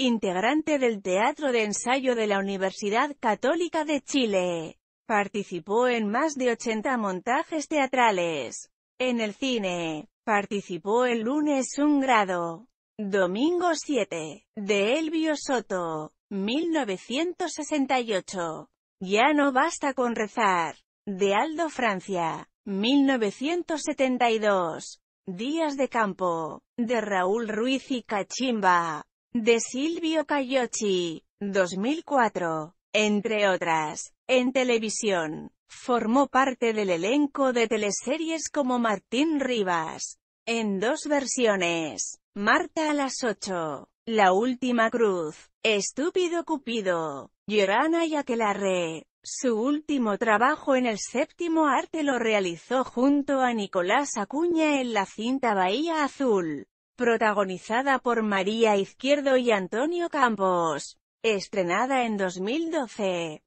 integrante del Teatro de Ensayo de la Universidad Católica de Chile. Participó en más de 80 montajes teatrales. En el cine, participó el lunes un grado. Domingo 7, de Elvio Soto, 1968. Ya no basta con rezar. De Aldo Francia, 1972. Días de Campo, de Raúl Ruiz y Cachimba, de Silvio Cayochi, 2004, entre otras, en televisión. Formó parte del elenco de teleseries como Martín Rivas, en dos versiones, Marta a las 8, La Última Cruz, Estúpido Cupido, Llorana y Aquelarre. Su último trabajo en el séptimo arte lo realizó junto a Nicolás Acuña en la cinta Bahía Azul protagonizada por María Izquierdo y Antonio Campos, estrenada en 2012.